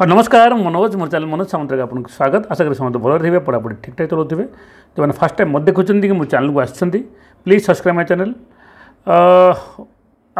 ହଁ ନମସ୍କାର ମନୋଜ ମୋ ଚ୍ୟାନେଲ୍ ମନୋଜ ସାମନ୍ତରାକ ଆପଣଙ୍କୁ ସ୍ୱାଗତ ଆଶା କରେ ସମସ୍ତେ ଭଲରେ ଥିବେ ପଢ଼ାପଢ଼ି ଠିକ୍ଠାକ୍ ଚଲାଉଥିବେ ଯେଉଁମାନେ ଫାର୍ଷ୍ଟ ଟାଇମ୍ ମୋତେ ଦେଖୁଛନ୍ତି କି ମୋ ଚ୍ୟାନେଲ୍କୁ ଆସିଛନ୍ତି ପ୍ଲିଜ୍ ସବସ୍କ୍ରାଇବ୍ ମାଇ ଚ୍ୟାନେଲ୍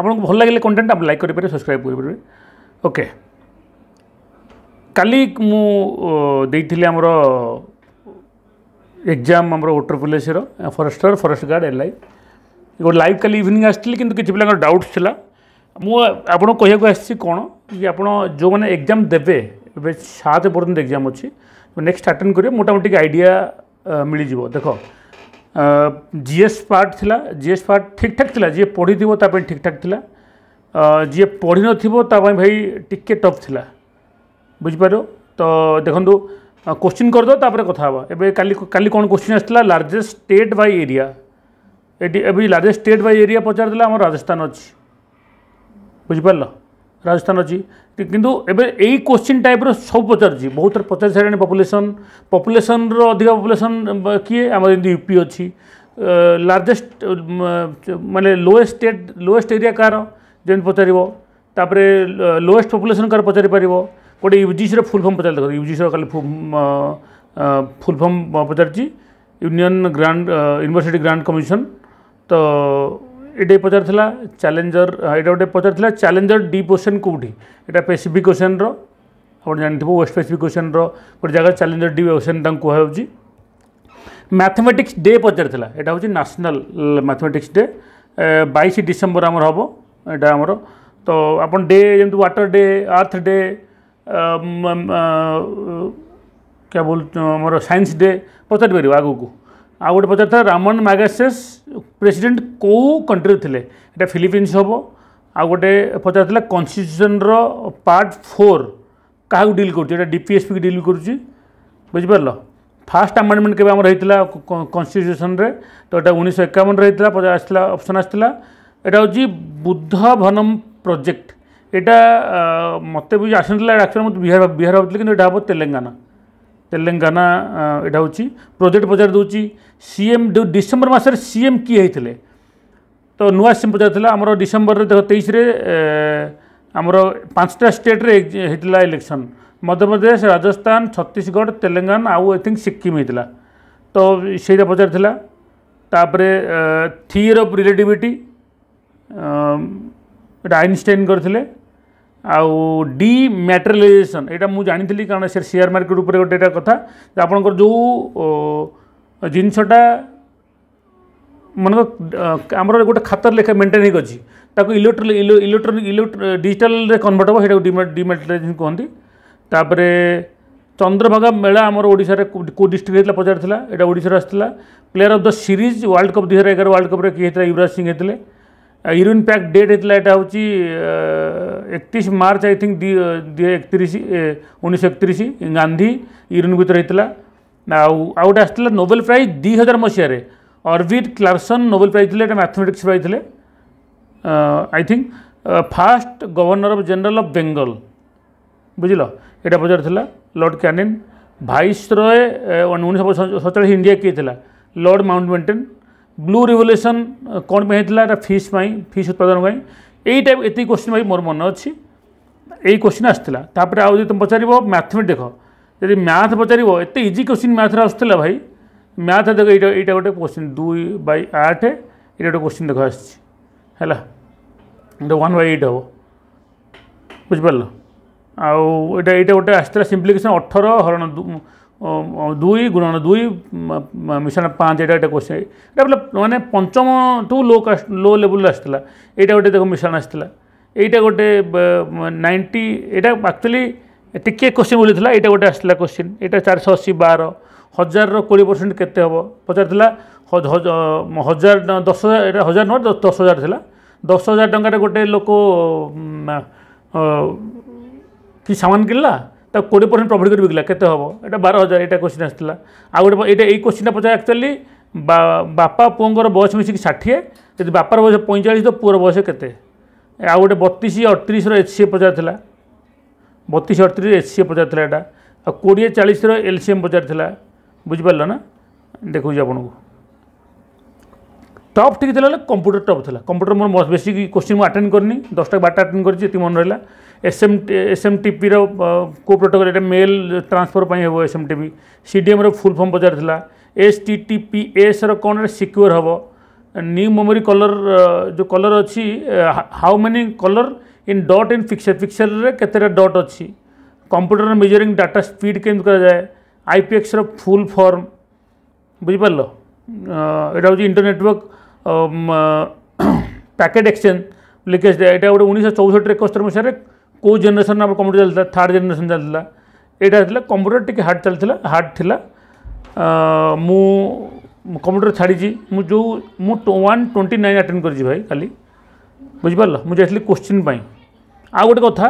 ଆପଣଙ୍କୁ ଭଲ ଲାଗିଲେ କଣ୍ଟେଣ୍ଟ ଆପଣ ଲାଇକ୍ କରିପାରିବେ ସବସ୍କ୍ରାଇବ୍ କରିପାରିବେ ଓକେ କାଲି ମୁଁ ଦେଇଥିଲି ଆମର ଏକ୍ଜାମ୍ ଆମର ଓଟର ପୁଲିସର ଫରେଷ୍ଟର ଫରେଷ୍ଟ ଗାର୍ଡ଼ ଏଲ୍ଆଇ ଗୋଟେ ଲାଇଭ୍ କାଲି ଇଭିନିଂ ଆସିଥିଲି କିନ୍ତୁ କିଛି ପିଲାଙ୍କର ଡାଉଟ୍ସ ଥିଲା ମୁଁ ଆପଣଙ୍କୁ କହିବାକୁ ଆସିଛି କ'ଣ କି ଆପଣ ଯେଉଁମାନେ ଏକ୍ଜାମ୍ ଦେବେ ଏବେ ସାତ ପର୍ଯ୍ୟନ୍ତ ଏକ୍ଜାମ୍ ଅଛି ନେକ୍ସଟ ଆଟେଣ୍ଡ କରିବେ ମୋଟାମୋଟି ଟିକେ ଆଇଡ଼ିଆ ମିଳିଯିବ ଦେଖ ଜିଏସ୍ ପାର୍ଟ ଥିଲା ଜିଏସ୍ ପାର୍ଟ ଠିକ୍ଠାକ୍ ଥିଲା ଯିଏ ପଢ଼ିଥିବ ତା ପାଇଁ ଠିକ୍ଠାକ୍ ଥିଲା ଯିଏ ପଢ଼ିନଥିବ ତା ପାଇଁ ଭାଇ ଟିକେ ଟପ୍ ଥିଲା ବୁଝିପାରିବ ତ ଦେଖନ୍ତୁ କୋଶ୍ଚିନ୍ କରିଦେବ ତାପରେ କଥା ହେବା ଏବେ କାଲି କାଲି କ'ଣ କୋଶ୍ଚିନ୍ ଆସିଥିଲା ଲାର୍ଜେଷ୍ଟ ଷ୍ଟେଟ୍ ବାଇ ଏରିଆ ଏଠି ଏବେ ଲାର୍ଜେଷ୍ଟ ଷ୍ଟେଟ୍ ବାଇ ଏରିଆ ପଚାରିଦେଲା ଆମର ରାଜସ୍ଥାନ ଅଛି बुझिपाल राजस्थान अच्छी किंतु एवं क्वेश्चन टाइप रुप पचार बहुत थर पचार सारे पपुलेसन पपुलेसन रधिका पपुलेसन किए आम यूपी अच्छी लार्जेस्ट मानने लोएस्ट स्टेट लोएस्ट एरिया कह रही पचार तापर लोएस्ट पपुलेसन कह पचार गोटे यूजीसी फुल फर्म पचार यूजीसी खाली फुल फर्म पचार union grand university grand commission तो ଏଇଟା ପଚାରିଥିଲା ଚ୍ୟାଲେଞ୍ଜର ଏଇଟା ଗୋଟେ ପଚାରିଥିଲା ଚ୍ୟାଲେଞ୍ଜର ଡି ପୋସନ୍ କେଉଁଠି ଏଇଟା ପେସିଫିକ୍ ଓସେନ୍ର ଆପଣ ଜାଣିଥିବେ ୱେଷ୍ଟ ପେସିଫିକ୍ ଓସେନ୍ର ଗୋଟେ ଜାଗା ଚ୍ୟାଲେଞ୍ଜର ଡି ଓସେନ୍ ତାଙ୍କୁ କୁହାଯାଉଛି ମ୍ୟାଥମେଟିକ୍ସ ଡେ ପଚାରିଥିଲା ଏଇଟା ହେଉଛି ନ୍ୟାସନାଲ୍ ମ୍ୟାଥମେଟିକ୍ସ ଡେ ବାଇଶ ଡିସେମ୍ବର ଆମର ହେବ ଏଇଟା ଆମର ତ ଆପଣ ଡେ ଯେମିତି ୱାଟର ଡେ ଆର୍ଥ ଡେ क्या बोल आमर सैंस डे पचारि आगे को ଆଉ ଗୋଟେ ପଚାରିଥିଲା ରାମନ ମାଗାସେସ୍ ପ୍ରେସିଡେଣ୍ଟ କେଉଁ କଣ୍ଟ୍ରିରେ ଥିଲେ ଏଇଟା ଫିଲିପିନ୍ସ ହେବ ଆଉ ଗୋଟେ ପଚାରିଥିଲା କନଷ୍ଟିଚ୍ୟୁସନ୍ର ପାର୍ଟ ଫୋର୍ କାହାକୁ ଡିଲ୍ କରୁଛି ଏଇଟା ଡିପିଏସ୍ପିକୁ ଡିଲ୍ କରୁଛି ବୁଝିପାରିଲ ফার্স্ট আমান্ডমেন্ট কেবে আমার হয়েছিল কনস্টিট্ୟୁସনরে তো এটা উনিশশো একাবনরে হয়েছিল আসছিলা অপশন আসছিলা এটা হচ্ছে বুদ্ধ ভনম প্রোজেক্ট এটা মতো বুঝি আসলে একচুয়ালি মতো বিহার বিহার ভাবছিল কিন্তু এটা হব তেলেঙ্গানা ତେଲେଙ୍ଗାନା ଏଇଟା ହେଉଛି ପ୍ରୋଜେକ୍ଟ ବଜାର ଦେଉଛି ସି ଏମ୍ ଡିସେମ୍ବର ମାସରେ ସି ଏମ୍ କିଏ ହେଇଥିଲେ ତ ନୂଆ ସି ଏମ୍ ବଜାର ଥିଲା ଆମର ଡିସେମ୍ବରରେ ଦେଖ ତେଇଶରେ ଆମର ପାଞ୍ଚଟା ଷ୍ଟେଟ୍ରେ ହେଇଥିଲା ଇଲେକ୍ସନ୍ ମଧ୍ୟପ୍ରଦେଶ ରାଜସ୍ଥାନ ଛତିଶଗଡ଼ ତେଲେଙ୍ଗାନା ଆଉ ଆଇ ଥିଙ୍କ ସିକିମ୍ ହେଇଥିଲା ତ ସେଇଟା ବଜାର ଥିଲା ତାପରେ ଥିଓର ଅଫ୍ ରିଲେଟିଭିଟି ଏଇଟା ଆଇନଷ୍ଟାଇନ୍ କରିଥିଲେ आउ डी मैटेरियलाइजेसन यहाँ मुझे जानी थी कारण सेयार मार्केट पर गोटे कथ आप जो जिनसटा मन आम गोटे खातर लेखा मेन्टेन होती इलेक्ट्रोनिक इलो इलेक्ट्रोनिक डिजिटल कनभर्ट हे डिमेटेरियलाइजेसन कहते चंद्रभागा मेला आम ओडार को डिस्ट्रिक्ट होता पचार्ला यहाँ ओडार आसला player of the series world cup दुई एगार वर्ल्ड कप्रे युवराज सिंह होते हैं ୟୁରିନ୍ ପ୍ୟାକ୍ ଡେଟ୍ ହେଇଥିଲା ଏଇଟା ହେଉଛି ଏକତିରିଶ ମାର୍ଚ୍ଚ ଆଇ ଥିଙ୍କ ଦୁଇ ହଜାର ଏକତିରିଶ ଉଣେଇଶହ ଏକତିରିଶ ଗାନ୍ଧୀ ୟୁରିନ୍ ଭିତରେ ହେଇଥିଲା ଆଉ ଆଉ ଗୋଟେ ଆସିଥିଲା ନୋବେଲ ପ୍ରାଇଜ୍ ଦୁଇ ହଜାର ମସିହାରେ ଅର୍ବିଟ କ୍ଲାର୍ସନ୍ ନୋବେଲ ପ୍ରାଇଜ୍ ଥିଲେ ଏଇଟା ମ୍ୟାଥମେଟିକ୍ସ ପାଇଥିଲେ I think first governor of general of Bengal ବୁଝିଲ ଏଇଟା ପଚାରିଥିଲା ଲର୍ଡ଼ କ୍ୟାନିନ୍ ଭାଇସ୍ ରଏ ଉଣେଇଶହ ସତଚାଳିଶ ଇଣ୍ଡିଆ କିଏ ଥିଲା lord Mountbatten blue revolution କ'ଣ ପାଇଁ ହେଇଥିଲା ଏଇଟା ଫିସ୍ ପାଇଁ ଫିସ୍ ଉତ୍ପାଦନ ପାଇଁ ଏଇ ଟାଇପ୍ ଏତିକି କୋଶ୍ଚିନ୍ ଭାଇ ମୋର ମନେ ଅଛି ଏଇ କୋଶ୍ଚିନ୍ ଆସିଥିଲା ତାପରେ ଆଉ ଯଦି ତୁମେ ପଚାରିବ ମ୍ୟାଥମେଟିକ୍ ଦେଖ ଯଦି ମ୍ୟାଥ୍ ପଚାରିବ ଏତେ ଇଜି କୋଶ୍ଚିନ୍ ମ୍ୟାଥ୍ରେ ଆସୁଥିଲା ଭାଇ ମ୍ୟାଥ୍ ଦେଖ ଏଇଟା ଏଇଟା ଗୋଟେ କୋଶ୍ଚିନ୍ ଦୁଇ ବାଇ ଆଠ ଏଇଟା ଗୋଟେ କୋଶ୍ଚିନ୍ ଦେଖ ଆସିଛି ହେଲା ଏଇଟା ୱାନ୍ ବାଇ ଏଇଟ୍ ହେବ ବୁଝିପାରିଲ ଆଉ ଏଇଟା ଏଇଟା ଗୋଟେ ଆସିଥିଲା ସିମ୍ପ୍ଲିକେସନ୍ ଅଠର ହରଣ ଦୁଇ ଗୁଣ ଦୁଇ ମିଶାଣ ପାଞ୍ଚ ଏଇଟା ଗୋଟେ କୋଶ୍ଚିନ୍ ଏଇଟା ବୋଲେ ମାନେ ପଞ୍ଚମଠୁ ଲୋ କାଷ୍ଟ ଲୋ ଲେବୁଲ୍ରେ ଆସିଥିଲା ଏଇଟା ଗୋଟେ ଦେଖ ମିଶାଣ ଆସିଥିଲା ଏଇଟା ଗୋଟେ ନାଇଣ୍ଟି ଏଇଟା ଆକ୍ଚୁଆଲି ଟିକିଏ କ୍ୱେଶ୍ଚିନ୍ ବୋଲିଥିଲା ଏଇଟା ଗୋଟେ ଆସିଥିଲା କୋଶ୍ଚିନ୍ ଏଇଟା ଚାରିଶହ ଅଶୀ ବାର ହଜାରର କୋଡ଼ିଏ ପରସେଣ୍ଟ କେତେ ହେବ ପଚାରିଥିଲା ହଜାର ଦଶ ହଜାର ଏଇଟା ହଜାର ନୁହଁ ଦଶ ହଜାର ଥିଲା ଦଶ ହଜାର ଟଙ୍କାରେ ଗୋଟେ ଲୋକ କି ସାମାନ କିଣିଲା তা কোটি পরসেন্ট প্রফিট করে বিকলা কেতে হব এটা বার হাজার এটা কোশ্চিন আসছিল আগে এটা এই কোশ্চিনটা পচার আকচুয়ালি বাপা পুঙ্কর বয়স মিশিকি ষাঠিয়ে যদি বাপার বয়স পঁয়চাশ তো পুয়ের বয়স কেতে আগে গোটে বতিশ অড়তিশর এচ সি এ পচার লা বতিশ অড়তিশ এচ সি এ পচার লা এটা ଆଉ କୋଡ଼ିଏ ଚାଳିଶର ଏଲ୍ ସି ଏମ୍ ବଜାର ଥିଲା ବୁଝିପାରିଲ ନା ଦେଖାଉଛି ଆପଣଙ୍କୁ ଟପ୍ ଟିକେ ଥିଲା ହେଲେ କମ୍ପ୍ୟୁଟର ଟପ୍ ଥିଲା କମ୍ପ୍ୟୁଟର ମୋର ବେଶୀ କୋଶ୍ଚିନ୍ ମୁଁ ଆଟେଣ୍ଡ କରିନି ଦଶଟା ବାରଟା ଆଟେଣ୍ଡ କରିଛି ଏତିକି ରହିଲା ଏସ୍ଏମ୍ଟିପିର କେଉଁ ପ୍ରୋଟୋକଲ୍ ଏଇଟା ମେଲ୍ ଟ୍ରାନ୍ସଫର୍ ପାଇଁ ହେବ ଏସ୍ଏମ୍ଟିପି ସିଡିଏମ୍ର ଫୁଲ୍ ଫର୍ମ ପଚାରିଥିଲା ଏସ୍ ଟି ଟି ପି ଏସ୍ର କ'ଣ ସିକ୍ୟୁର୍ ହେବ ନ୍ୟୁ ମେମୋରି କଲର୍ ଯେଉଁ କଲର୍ ଅଛି how many colour in dot in pixel ପିକ୍ସେଲ୍ରେ କେତେଟା ଡଟ୍ ଅଛି କମ୍ପ୍ୟୁଟର ମେଜରିଂ ଡାଟା ସ୍ପିଡ୍ କେମିତି କରାଯାଏ ଆଇପିଏକ୍ସର ଫୁଲ୍ ଫର୍ମ ବୁଝିପାରିଲ ଏଇଟା ହେଉଛି inter network packet exchange leakage ଏଇଟା ଗୋଟେ ଉଣେଇଶହ ଚଉଷଠି ଏକସ୍ତରୀ ମସିହାରେ କେଉଁ ଜେନେରେସନ୍ ଆମର କମ୍ପ୍ୟୁଟର ଚାଲିଥିଲା ଥାର୍ଡ଼ ଜେନେରେସନ୍ ଚାଲିଥିଲା ଏଇଟା ଥିଲା କମ୍ପ୍ୟୁଟର ଟିକେ ହାର୍ଡ଼ ଚାଲିଥିଲା ହାର୍ଡ଼ ଥିଲା ମୁଁ କମ୍ପ୍ୟୁଟର ଛାଡ଼ିଛି ମୁଁ ଯେଉଁ ମୁଁ ୱାନ୍ ଟ୍ୱେଣ୍ଟି ନାଇନ୍ ଆଟେଣ୍ଡ କରିଛି ଭାଇ କାଲି ବୁଝିପାରିଲ ମୁଁ ଯାଇଥିଲି କୋଶ୍ଚିନ୍ ପାଇଁ ଆଉ ଗୋଟେ କଥା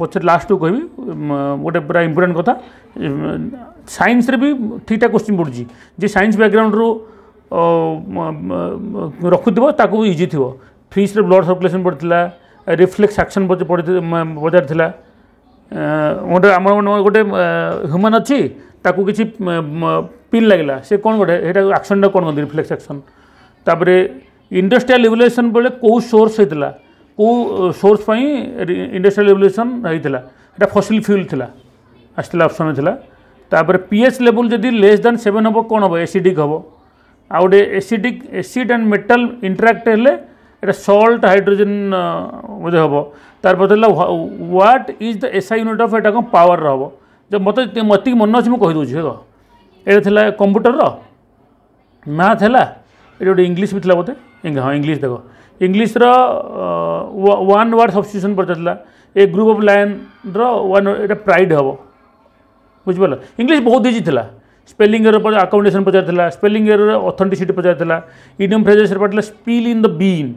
ପଛରେ ଲାଷ୍ଟକୁ କହିବି ଗୋଟେ ପୁରା ଇମ୍ପୋର୍ଟାଣ୍ଟ କଥା ସାଇନ୍ସରେ ବି ଠିକ୍ଠାକ୍ କୋଶ୍ଚିନ୍ ପଡ଼ୁଛି ଯେ ସାଇନ୍ସ ବ୍ୟାକ୍ଗ୍ରାଉଣ୍ଡରୁ ରଖୁଥିବ ତାକୁ ଇଜି ଥିବ ଫିସ୍ରେ ବ୍ଲଡ଼ ସର୍କୁଲେସନ୍ ପଡ଼ିଥିଲା ରିଫ୍ଲେକ୍ସ ଆକ୍ସନ୍ ବଜାର ଥିଲା ଗୋଟେ ଆମର ଗୋଟେ ହ୍ୟୁମାନ୍ ଅଛି ତାକୁ କିଛି ପିନ୍ ଲାଗିଲା ସେ କ'ଣ ଗୋଟେ ସେଇଟା ଆକ୍ସନ୍ଟା କ'ଣ କହନ୍ତି ରିଫ୍ଲେକ୍ସ ଆକ୍ସନ୍ ତାପରେ ଇଣ୍ଡଷ୍ଟ୍ରିଆଲ ରିଭଲ୍ୟୁସନ୍ ବେଳେ କେଉଁ ସୋର୍ସ ହେଇଥିଲା କେଉଁ ସୋର୍ସ ପାଇଁ ଇଣ୍ଡଷ୍ଟ୍ରିଆଲ ରିଭଲ୍ୟୁସନ୍ ହେଇଥିଲା ସେଇଟା ଫସିଲ୍ ଫ୍ୟୁଲ୍ ଥିଲା ଆସିଥିଲା ଅପସନ୍ ଥିଲା ତାପରେ ପି ଏଚ୍ ଲେବୁଲ୍ ଯଦି ଲେସ୍ ଦାନ୍ ସେଭେନ୍ ହେବ କ'ଣ ହେବ ଏସିଡ଼ିକ୍ ହେବ ଆଉ ଗୋଟେ acidic acid and metal interact ହେଲେ सल्ट हाइड्रोजेन बोध हे तार बदल what is the SI unit of एटा कौन पावर रो जो मत मत मन अच्छे मुझे कहीदे ये कंप्यूटर मैथ है ये गोटे इंग्लीश भी था बोते हाँ इंग्लीश देख इंग्लीश वन वार्ड सब्सिट्यूशन पर a group of lion ran at pride हे बुझल इंग्लीश बहुत इजी था स्पेलींग एयर पर आकोमडेसन पचार स्पेलींग एयर अथेंटिसीट पचार इनियम फ्रेजेस पड़ा स्पिल इन द बीन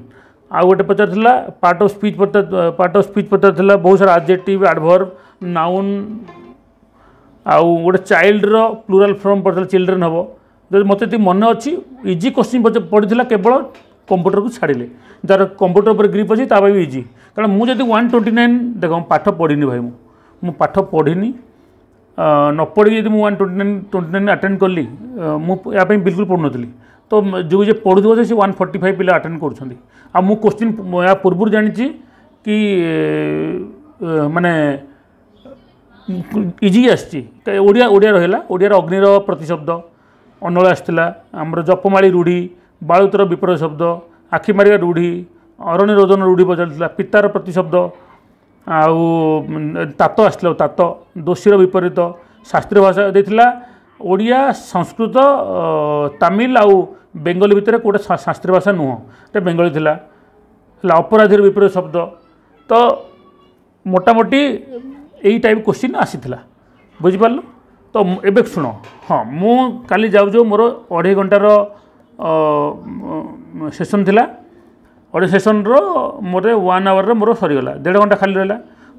ଆଉ ଗୋଟେ ପଚାରିଥିଲା ପାର୍ଟ ଅଫ୍ ସ୍ପିଚ୍ ପଚାର ପାର୍ଟ ଅଫ୍ ସ୍ପିଚ୍ ପଚାରିଥିଲା ବହୁତ ସାରା ଆଜେକ୍ଟିଭ୍ ଆଡ଼ଭର୍ ନାଉନ୍ ଆଉ ଗୋଟେ ଚାଇଲ୍ଡର ପ୍ଲୁରାଲ୍ ଫର୍ମ ପଡ଼ିଥିଲା ଚିଲଡ୍ରେନ୍ ହେବ ଯଦି ମୋତେ ଏତିକି ମନେ ଅଛି ଇଜି କୋଶ୍ଚିନ୍ ପଡ଼ିଥିଲା କେବଳ କମ୍ପ୍ୟୁଟରକୁ ଛାଡ଼ିଲେ ଯାହାର କମ୍ପ୍ୟୁଟର ଉପରେ ଗ୍ରିପ୍ ଅଛି ତା ପାଇଁ ବି ଇଜି କାରଣ ମୁଁ ଯଦି ୱାନ୍ ଟ୍ୱେଣ୍ଟି ନାଇନ୍ ଦେଖ ପାଠ ପଢ଼ିନି ଭାଇ ମୁଁ ମୁଁ ପାଠ ପଢ଼ିନି ନପଢ଼ିକି ଯଦି ମୁଁ one twenty nine twenty nine attend କଲି ମୁଁ ଏହା ପାଇଁ ବିଲକୁଲ ପଢ଼ୁନଥିଲି ତ ଯେଉଁ ଯେ ପଢ଼ୁଥିବ ସେ ୱାନ୍ ଫର୍ଟି ଫାଇଭ୍ ପିଲା ଆଟେଣ୍ଡ କରୁଛନ୍ତି ଆଉ ମୁଁ କୋଶ୍ଚିନ୍ ଏହା ପୂର୍ବରୁ ଜାଣିଛି କି ମାନେ ଇଜି ଆସିଛି ଓଡ଼ିଆ ଓଡ଼ିଆ ରହିଲା ଓଡ଼ିଆର ଅଗ୍ନିର ପ୍ରତିଶବ୍ଦ ଅନଳ ଆସିଥିଲା ଆମର ଜପମାଳି ରୂଢ଼ି ବାଳୁତର ବିପର ଶବ୍ଦ ଆଖିମାରିବା ରୂଢ଼ି ଅରଣ୍ୟ ରୋଦନ ରୂଢ଼ି ପଚାରିଥିଲା ପିତାର ପ୍ରତିଶବ୍ଦ ଆଉ ତାତ ଆସିଥିଲା ତାତ ଦୋଷୀର ବିପରୀତ ଶାସ୍ତ୍ରୀୟ ଭାଷା ଦେଇଥିଲା ଓଡ଼ିଆ ସଂସ୍କୃତ ତାମିଲ ଆଉ ବେଙ୍ଗଲୀ ଭିତରେ କେଉଁଟା ଶାସ୍ତ୍ରୀୟ ଭାଷା ନୁହଁ ଏଟା ବେଙ୍ଗଲୀ ଥିଲା ହେଲା ଅପରାଧୀର ବିପରୀତ ଶବ୍ଦ ତ ମୋଟାମୋଟି ଏଇ ଟାଇପ୍ କୋଶ୍ଚିନ୍ ଆସିଥିଲା ବୁଝିପାରିଲୁ ତ ଏବେ ଶୁଣ ହଁ ମୁଁ କାଲି ଯାଉ ଯାଉ ମୋର ଅଢ଼େଇ ଘଣ୍ଟାର ସେସନ୍ ଥିଲା ଗୋଟେ ସେସନ୍ର ମୋର ୱାନ୍ ଆୱାର୍ର ମୋର ସରିଗଲା ଦେଢ଼ ଘଣ୍ଟା ଖାଲି ରହିଲା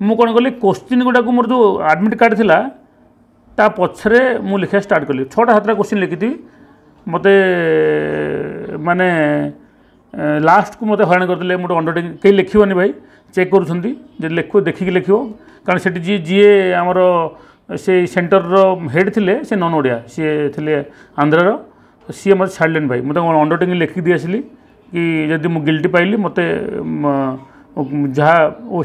ମୁଁ କ'ଣ କଲି କୋଶ୍ଚିନ୍ ଗୁଡ଼ାକୁ ମୋର ଯେଉଁ ଆଡ଼ମିଟ୍ କାର୍ଡ଼ ଥିଲା ତା ପଛରେ ମୁଁ ଲେଖିବା ଷ୍ଟାର୍ଟ କଲି ଛଅଟା ସାତଟା କୋଶ୍ଚିନ୍ ଲେଖିଥିବି ମୋତେ ମାନେ ଲାଷ୍ଟକୁ ମୋତେ ହଇରାଣ କରିଦେଲେ ମୁଁ ଗୋଟେ ଅଣ୍ଡରଟେକିଂ କେହି ଲେଖିବନି ଭାଇ ଚେକ୍ କରୁଛନ୍ତି ଯେ ଲେଖୁ ଦେଖିକି ଲେଖିବ କାରଣ ସେଠି ଯିଏ ଯିଏ ଆମର ସେ ସେଣ୍ଟରର ହେଡ଼୍ ଥିଲେ ସେ ନନ୍ ଓଡ଼ିଆ ସିଏ ଥିଲେ ଆନ୍ଧ୍ରାର ସିଏ ମୋତେ ଛାଡ଼ିଲେନି ଭାଇ ମୁଁ ତାଙ୍କୁ ଅଣ୍ଡରଟେକିଂ ଲେଖିକି ଦେଇ ଆସିଲି କି ଯଦି ମୁଁ ଗିଲ୍ଟି ପାଇଲି ମୋତେ ଯାହା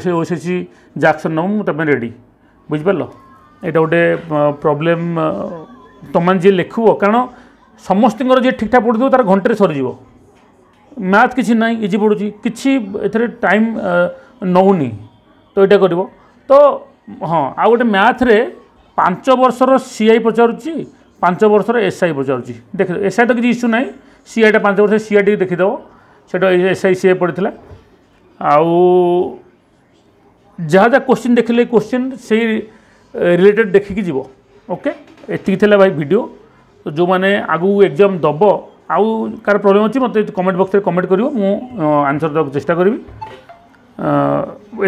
ସେ ଓ ସେ ସି ଯାହା ଆକ୍ସନ୍ ନେବ ମୁଁ ତା ପାଇଁ ରେଡ଼ି ବୁଝିପାରିଲ ଏଇଟା ଗୋଟେ ପ୍ରୋବ୍ଲେମ୍ ତମମାନେ ଯିଏ ଲେଖିବ କାରଣ ସମସ୍ତଙ୍କର ଯିଏ ଠିକ୍ଠାକ୍ ପଢ଼ୁଥିବ ତା'ର ଘଣ୍ଟାରେ ସରିଯିବ ମ୍ୟାଥ୍ କିଛି ନାହିଁ ଇଜି ପଡ଼ୁଛି କିଛି ଏଥିରେ ଟାଇମ୍ ନେଉନି ତ ଏଇଟା କରିବ ତ ହଁ ଆଉ ଗୋଟେ ମ୍ୟାଥ୍ରେ ପାଞ୍ଚ ବର୍ଷର ସିଆଇ ପଚାରୁଛି ପାଞ୍ଚ ବର୍ଷର ଏସ୍ଆଇ ପଚାରୁଛି ଦେଖ ଏସ୍ଆଇ ତ କିଛି ଇସ୍ୟୁ ନାହିଁ ସିଆଇଟା ପାଞ୍ଚ ବର୍ଷ ସିଆଇ ଟିକେ ଦେଖିଦେବ সেটা এসআই সিএ পড়েছিল আউ যা যা কোশ্চিন দেখলে কোশ্চিন সেই রিলেটেড দেখিকি যাব ওকে এতিকি লা ভাই ভিডিও তো যে আগু এক্সাম দব আউ কার প্রোবলেম অছি মতো কমেন্ট বক্সরে কমেন্ট করব মু আনসর দেওয়া চেষ্টা করবি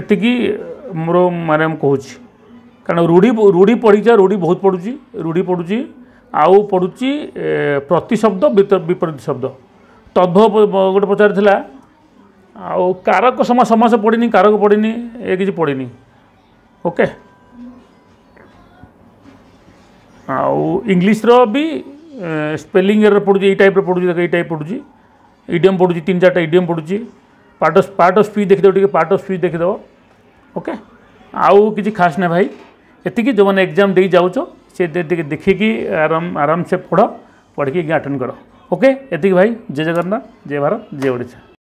এতিকি মোর মানে কুচি কারণ রূঢ়ি রূঢ়ি পড়িছা রূঢ়ি বহুত পড়ুছি রূঢ়ি পড়ুছি আউ পড়ুছি প্রতিশব্দ বিপরীত শব্দ तद्भव गोटे पचार कारक समय समास पड़ी कारक पड़ी ये कि पड़ी ओके आउ इंग्लीश भी स्पेलींग एर पड़ू टाइप पड़ू देख ये पड़ू इडियम पड़ू तीन चार्टा इडियम पड़ू part of part of speech देखीद पार्ट ऑफ स्पीच देखीद ओके आउ कि खास ना भाई इतनी जो मैंने एग्जाम दे जाऊ से देखिकी आराम आराम से पढ़ पढ़ी अटेंड कर ओके ये भाई जय जगन्नाथ जय भारत जय ओडिशा